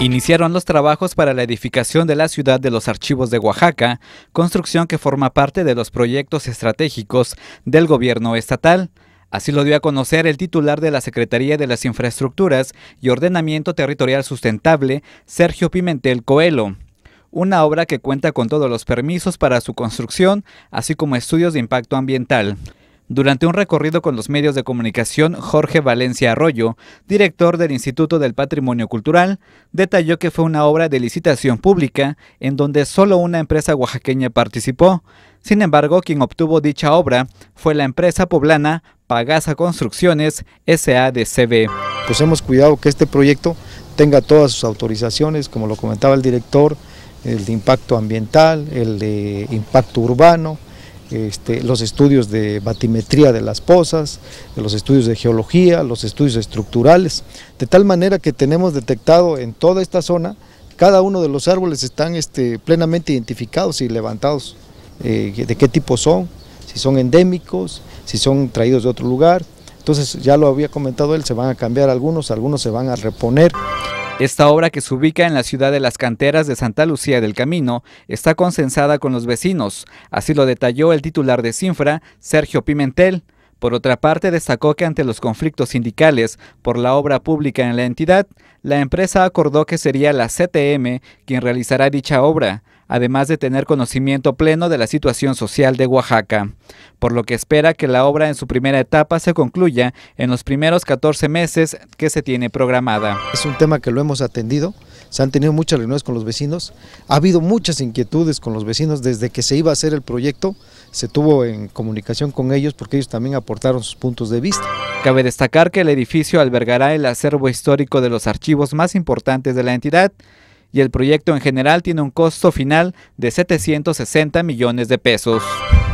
Iniciaron los trabajos para la edificación de la ciudad de los archivos de Oaxaca, construcción que forma parte de los proyectos estratégicos del gobierno estatal. Así lo dio a conocer el titular de la Secretaría de las Infraestructuras y Ordenamiento Territorial Sustentable, Sergio Pimentel Coelho. Una obra que cuenta con todos los permisos para su construcción, así como estudios de impacto ambiental. Durante un recorrido con los medios de comunicación, Jorge Valencia Arroyo, director del Instituto del Patrimonio Cultural, detalló que fue una obra de licitación pública en donde solo una empresa oaxaqueña participó. Sin embargo, quien obtuvo dicha obra fue la empresa poblana Pagasa Construcciones SADCB. Pues hemos cuidado que este proyecto tenga todas sus autorizaciones, como lo comentaba el director, el de impacto ambiental, el de impacto urbano, este, los estudios de batimetría de las pozas, los estudios de geología, los estudios estructurales, de tal manera que tenemos detectado en toda esta zona, cada uno de los árboles están este, plenamente identificados y levantados, eh, de qué tipo son, si son endémicos, si son traídos de otro lugar. Entonces, ya lo había comentado él, se van a cambiar algunos, algunos se van a reponer. Esta obra que se ubica en la ciudad de las canteras de Santa Lucía del Camino está consensada con los vecinos, así lo detalló el titular de Sinfra, Sergio Pimentel. Por otra parte, destacó que ante los conflictos sindicales por la obra pública en la entidad, la empresa acordó que sería la CTM quien realizará dicha obra, además de tener conocimiento pleno de la situación social de Oaxaca, por lo que espera que la obra en su primera etapa se concluya en los primeros 14 meses que se tiene programada. Es un tema que lo hemos atendido, se han tenido muchas reuniones con los vecinos, ha habido muchas inquietudes con los vecinos desde que se iba a hacer el proyecto, se tuvo en comunicación con ellos porque ellos también aportaron sus puntos de vista. Cabe destacar que el edificio albergará el acervo histórico de los archivos más importantes de la entidad, y el proyecto en general tiene un costo final de 760 millones de pesos.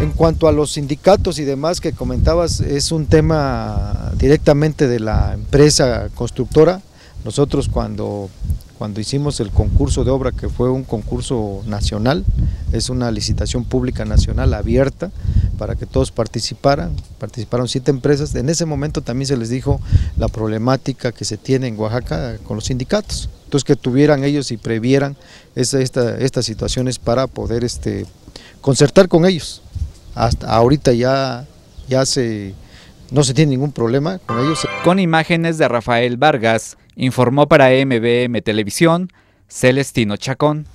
En cuanto a los sindicatos y demás que comentabas, es un tema directamente de la empresa constructora. Nosotros cuando, cuando hicimos el concurso de obra, que fue un concurso nacional, es una licitación pública nacional abierta para que todos participaran, participaron siete empresas. En ese momento también se les dijo la problemática que se tiene en Oaxaca con los sindicatos que tuvieran ellos y previeran estas situaciones para poder este, concertar con ellos. Hasta ahorita ya, ya se, no se tiene ningún problema con ellos. Con imágenes de Rafael Vargas, informó para MBM Televisión Celestino Chacón.